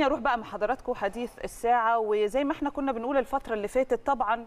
خليني اروح بقى مع حضراتكم حديث الساعه وزي ما احنا كنا بنقول الفتره اللي فاتت طبعا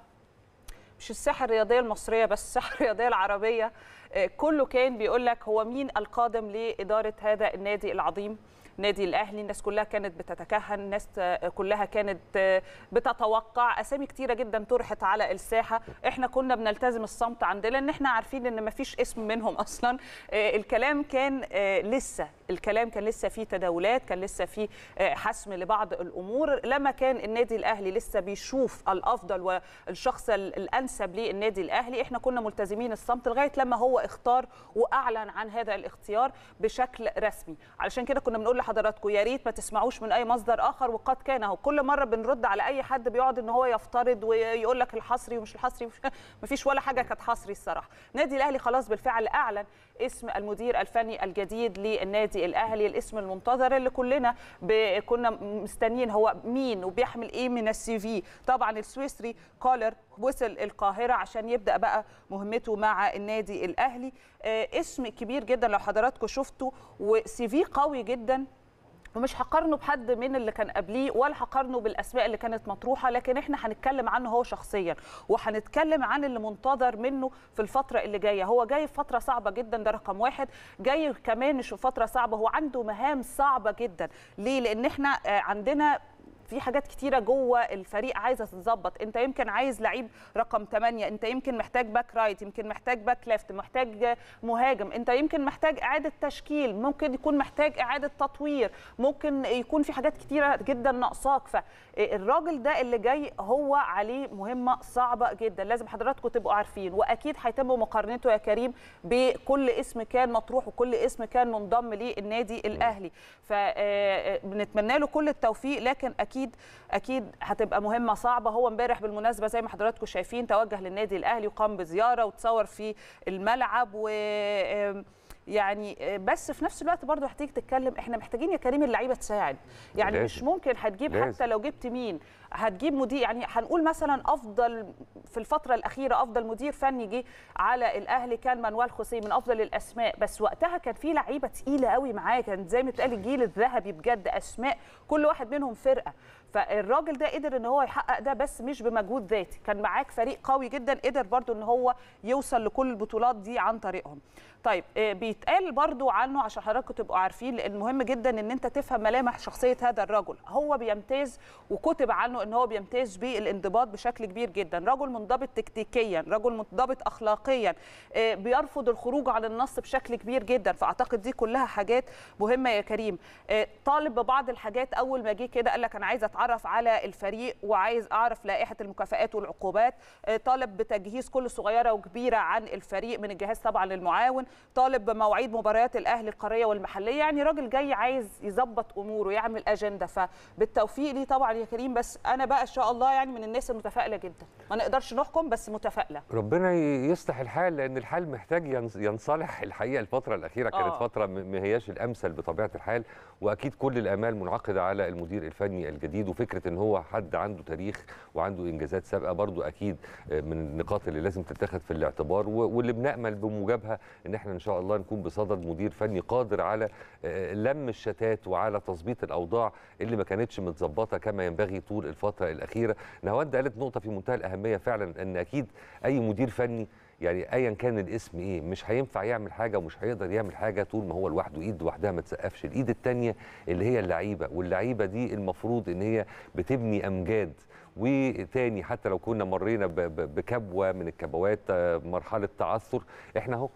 مش الساحه الرياضيه المصريه بس الساحه الرياضيه العربيه آه، كله كان بيقول لك هو مين القادم لاداره هذا النادي العظيم نادي الاهلي الناس كلها كانت بتتكهن الناس كلها كانت بتتوقع اسامي كتيره جدا طرحت على الساحه احنا كنا بنلتزم الصمت عندنا لان احنا عارفين ان ما فيش اسم منهم اصلا آه، الكلام كان آه، لسه الكلام كان لسه فيه تداولات كان لسه فيه آه، حسم لبعض الامور لما كان النادي الاهلي لسه بيشوف الافضل والشخص الانسب للنادي الاهلي احنا كنا ملتزمين الصمت لغايه لما هو اختار واعلن عن هذا الاختيار بشكل رسمي علشان كده كنا بنقول لحضراتكم يا ريت ما تسمعوش من اي مصدر اخر وقد كان اهو كل مره بنرد على اي حد بيقعد ان هو يفترض ويقول لك الحصري ومش الحصري مفيش ولا حاجه كانت حصري الصراحه النادي الاهلي خلاص بالفعل اعلن اسم المدير الفني الجديد للنادي الاهلي الاسم المنتظر اللي كلنا كنا مستنيين هو مين وبيحمل ايه من السي في طبعا السويسري كولر وصل القاهره عشان يبدا بقى مهمته مع النادي الاهلي آه، اسم كبير جدا لو حضراتكم شفتوا وسي في قوي جدا ومش هقارنه بحد من اللي كان قبليه ولا هقارنه بالاسماء اللي كانت مطروحه لكن احنا هنتكلم عنه هو شخصيا وهنتكلم عن اللي منتظر منه في الفتره اللي جايه هو جاي في فتره صعبه جدا ده رقم واحد جاي كمان مش في فتره صعبه هو عنده مهام صعبه جدا ليه لان احنا آه، عندنا في حاجات كتيره جوه الفريق عايزه تتظبط انت يمكن عايز لعيب رقم 8 انت يمكن محتاج باك رايت يمكن محتاج باك ليفت محتاج مهاجم انت يمكن محتاج اعاده تشكيل ممكن يكون محتاج اعاده تطوير ممكن يكون في حاجات كتيره جدا ناقصاك فالراجل آه، ده اللي جاي هو عليه مهمه صعبه جدا لازم حضراتكم تبقوا عارفين واكيد هيتم مقارنته يا كريم بكل اسم كان مطروح وكل اسم كان منضم للنادي الاهلي فبنتمنى آه، آه، له كل التوفيق لكن أكيد اكيد اكيد هتبقى مهمه صعبه هو امبارح بالمناسبه زي ما حضراتكم شايفين توجه للنادي الاهلي وقام بزياره وتصور في الملعب و يعني آه، بس في نفس الوقت برضه هتيجي تتكلم احنا محتاجين يا كريم اللعيبه تساعد يعني لازم. مش ممكن هتجيب لازم. حتى لو جبت مين هتجيب مدير يعني هنقول مثلا افضل في الفتره الاخيره افضل مدير فني جه على الاهلي كان مانويل خوسيه من افضل الاسماء بس وقتها كان في لعيبه تقيله قوي معاه كان زي ما اتقال الجيل الذهبي بجد اسماء كل واحد منهم فرقه فالراجل ده قدر ان هو يحقق ده بس مش بمجهود ذاتي كان معاك فريق قوي جدا قدر برضو ان هو يوصل لكل البطولات دي عن طريقهم طيب آه، بيتقال برضو عنه عشان حضراتكم تبقوا عارفين لان مهم جدا ان انت تفهم ملامح شخصيه هذا الرجل هو بيمتاز وكتب عنه ان هو بيمتاز بالانضباط بشكل كبير جدا رجل منضبط تكتيكيا رجل منضبط اخلاقيا آه، بيرفض الخروج عن النص بشكل كبير جدا فاعتقد دي كلها حاجات مهمه يا كريم آه، طالب ببعض الحاجات اول ما جه كده قال لك انا عايز اتعرف على الفريق وعايز اعرف لائحه المكافآت والعقوبات آه، طالب بتجهيز كل صغيره وكبيره عن الفريق من الجهاز طبعا للمعاون طالب بمواعيد مباريات الاهلي القاريه والمحليه يعني راجل جاي عايز يظبط اموره يعمل اجنده فبالتوفيق ليه طبعا يا كريم بس انا بقى ان شاء الله يعني من الناس المتفائله جدا ما نقدرش نحكم بس متفائله ربنا يصلح الحال لان الحال محتاج ينصلح الحقيقه الفتره الاخيره كانت آه. فتره ما هياش الامثل بطبيعه الحال واكيد كل الامال منعقده على المدير الفني الجديد وفكره ان هو حد عنده تاريخ وعنده انجازات سابقه برده اكيد آه، من النقاط اللي لازم تتخذ في الاعتبار واللي بنامل بموجبها ان احنا ان شاء الله نكون بصدد مدير فني قادر على آه، لم الشتات وعلى تظبيط الاوضاع اللي ما كانتش متظبطه كما ينبغي طول الفتره الفتره الاخيره نواد قالت نقطه في منتهى الاهميه فعلا ان اكيد اي مدير فني يعني ايا كان الاسم ايه مش هينفع يعمل حاجه ومش هيقدر يعمل حاجه طول ما هو لوحده ايد لوحدها ما تسقفش الايد الثانيه اللي هي اللعيبه واللعيبه دي المفروض ان هي بتبني امجاد وتاني حتى لو كنا مرينا بكبوه من الكبوات آه، مرحله تعثر احنا اهو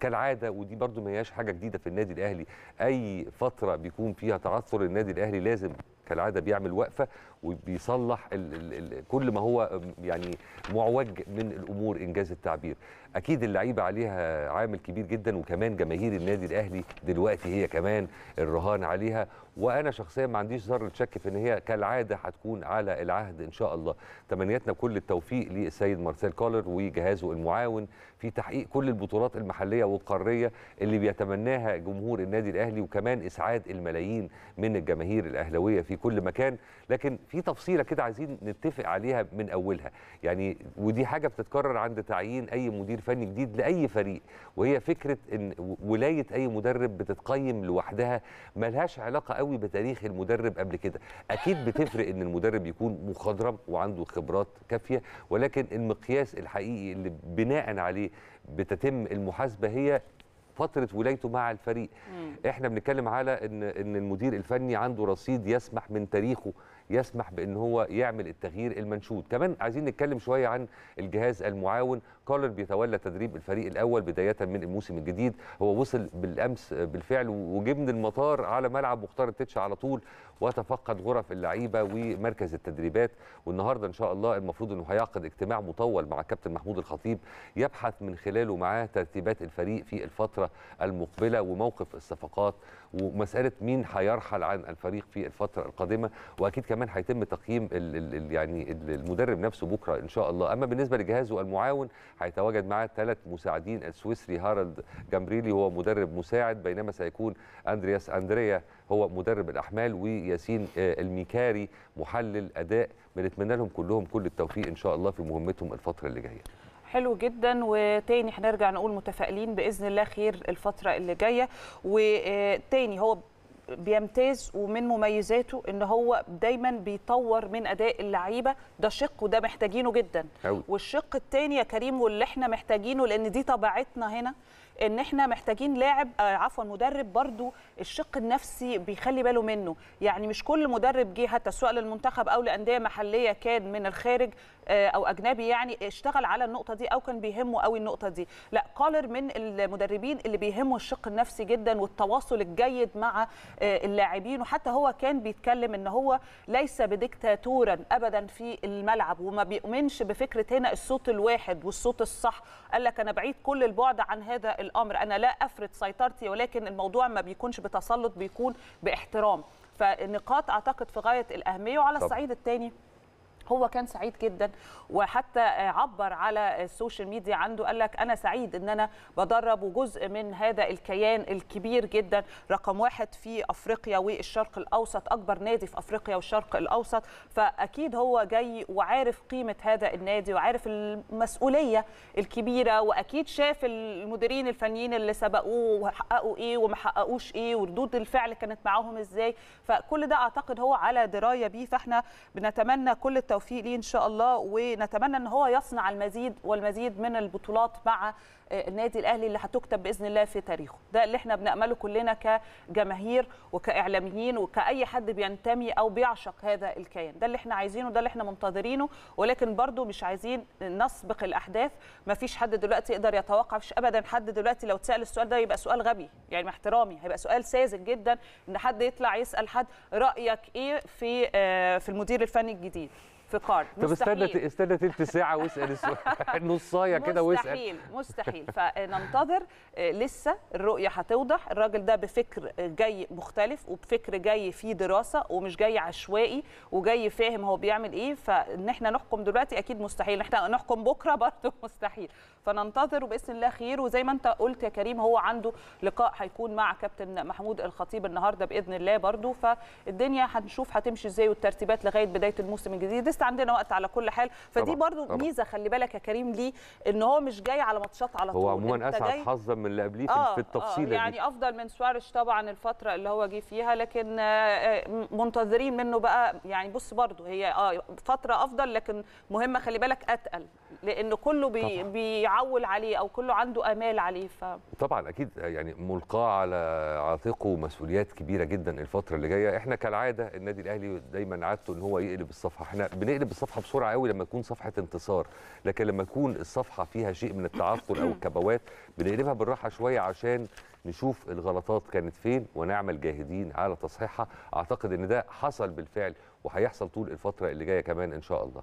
كالعاده ودي برضو ما هياش حاجه جديده في النادي الاهلي اي فتره بيكون فيها تعثر النادي الاهلي لازم كالعاده بيعمل وقفه وبيصلح الـ الـ كل ما هو يعني معوج من الامور انجاز التعبير اكيد اللعيبه عليها عامل كبير جدا وكمان جماهير النادي الاهلي دلوقتي هي كمان الرهان عليها وانا شخصيا ما عنديش ذره شك في ان هي كالعاده هتكون على العهد ان شاء الله تمنياتنا كل التوفيق للسيد مارسيل كولر وجهازه المعاون في تحقيق كل البطولات المحليه والقاريه اللي بيتمناها جمهور النادي الاهلي وكمان اسعاد الملايين من الجماهير الاهلاويه في في كل مكان لكن في تفصيله كده عايزين نتفق عليها من اولها يعني ودي حاجه بتتكرر عند تعيين اي مدير فني جديد لاي فريق وهي فكره ان ولايه اي مدرب بتتقيم لوحدها ملهاش علاقه قوي بتاريخ المدرب قبل كده اكيد بتفرق ان المدرب يكون مخضرم وعنده خبرات كافيه ولكن المقياس الحقيقي اللي بناء عليه بتتم المحاسبه هي فتره ولايته مع الفريق مم. احنا بنتكلم على ان ان المدير الفني عنده رصيد يسمح من تاريخه يسمح بان هو يعمل التغيير المنشود كمان عايزين نتكلم شويه عن الجهاز المعاون كولر بيتولى تدريب الفريق الاول بدايه من الموسم الجديد هو وصل بالامس بالفعل وجه من المطار على ملعب مختار التتش على طول وتفقد غرف اللعيبه ومركز التدريبات والنهارده ان شاء الله المفروض انه هيعقد اجتماع مطول مع كابتن محمود الخطيب يبحث من خلاله معاه ترتيبات الفريق في الفتره المقبله وموقف الصفقات ومساله مين هيرحل عن الفريق في الفتره القادمه واكيد كمان هيتم تقييم الـ الـ يعني المدرب نفسه بكره ان شاء الله اما بالنسبه لجهازه المعاون هيتواجد معاه ثلاث مساعدين السويسري هارالد جامبريلي هو مدرب مساعد بينما سيكون اندرياس اندريا هو مدرب الاحمال وياسين آه، الميكاري محلل اداء بنتمنى لهم كلهم كل التوفيق ان شاء الله في مهمتهم الفتره اللي جايه حلو جدا وتاني هنرجع نقول متفائلين باذن الله خير الفتره اللي جايه وتاني هو بيمتاز ومن مميزاته ان هو دايما بيطور من اداء اللعيبه ده شق وده محتاجينه جدا أوي. والشق الثاني يا كريم واللي احنا محتاجينه لان دي طبيعتنا هنا ان احنا محتاجين لاعب آه، عفوا مدرب برضو الشق النفسي بيخلي باله منه يعني مش كل مدرب جه حتى سواء للمنتخب او لانديه محليه كان من الخارج آه، او اجنبي يعني اشتغل على النقطه دي او كان بيهمه قوي النقطه دي لا كولر من المدربين اللي بيهمه الشق النفسي جدا والتواصل الجيد مع آه، اللاعبين وحتى هو كان بيتكلم ان هو ليس بديكتاتورا ابدا في الملعب وما بيؤمنش بفكره هنا الصوت الواحد والصوت الصح قال لك انا بعيد كل البعد عن هذا الامر انا لا افرض سيطرتي ولكن الموضوع ما بيكونش بتسلط بيكون باحترام فالنقاط اعتقد في غايه الاهميه وعلى الصعيد الثاني هو كان سعيد جدا وحتى عبر على السوشيال ميديا عنده قال لك انا سعيد ان انا بدرب وجزء من هذا الكيان الكبير جدا رقم واحد في افريقيا والشرق الاوسط اكبر نادي في افريقيا والشرق الاوسط فاكيد هو جاي وعارف قيمه هذا النادي وعارف المسؤوليه الكبيره واكيد شاف المديرين الفنيين اللي سبقوه وحققوا ايه وما حققوش ايه وردود الفعل كانت معاهم ازاي فكل ده اعتقد هو على درايه بيه فاحنا بنتمنى كل التوفيق التوفيق ليه ان شاء الله ونتمنى ان هو يصنع المزيد والمزيد من البطولات مع آه، النادي الاهلي اللي هتكتب باذن الله في تاريخه ده اللي احنا بنامله كلنا كجماهير وكاعلاميين وكاي حد بينتمي او بيعشق هذا الكيان ده اللي احنا عايزينه ده اللي احنا منتظرينه ولكن برضو مش عايزين نسبق الاحداث ما فيش حد دلوقتي يقدر يتوقع مش ابدا حد دلوقتي لو اتسال السؤال ده يبقى سؤال غبي يعني مع احترامي هيبقى سؤال ساذج جدا ان حد يطلع يسال حد رايك ايه في آه، في المدير الفني الجديد فقار طب استنى استنى تلت ساعه واسال السؤال نصايه كده واسال مستحيل مستحيل فننتظر آه، لسه الرؤيه هتوضح الراجل ده بفكر جاي مختلف وبفكر جاي فيه دراسه ومش جاي عشوائي وجاي فاهم هو بيعمل ايه فان احنا نحكم دلوقتي اكيد مستحيل احنا نحكم بكره برضه مستحيل فننتظر باذن الله خير وزي ما انت قلت يا كريم هو عنده لقاء هيكون مع كابتن محمود الخطيب النهارده باذن الله برده فالدنيا هنشوف هتمشي ازاي والترتيبات لغايه بدايه الموسم الجديد لسه عندنا وقت على كل حال فدي برده ميزه خلي بالك يا كريم ليه ان هو مش جاي على ماتشات على طول هو عموما اسعد حظا من اللي قبليه آه في التفصيل آه يعني دي. افضل من سواريش طبعا الفتره اللي هو جه فيها لكن آه، آه، منتظرين منه بقى يعني بص برده هي اه فتره افضل لكن مهمه خلي بالك اتقل لان كله بي بيعول عليه او كله عنده امال عليه ف... طبعا اكيد يعني ملقاه على عاتقه مسؤوليات كبيره جدا الفتره اللي جايه احنا كالعاده النادي الاهلي دايما عادته ان هو يقلب الصفحه احنا بنقلب الصفحه بسرعه قوي لما تكون صفحه انتصار لكن لما تكون الصفحه فيها شيء من التعثر او الكبوات بنقلبها بالراحه شويه عشان نشوف الغلطات كانت فين ونعمل جاهدين على تصحيحها اعتقد ان ده حصل بالفعل وهيحصل طول الفتره اللي جايه كمان ان شاء الله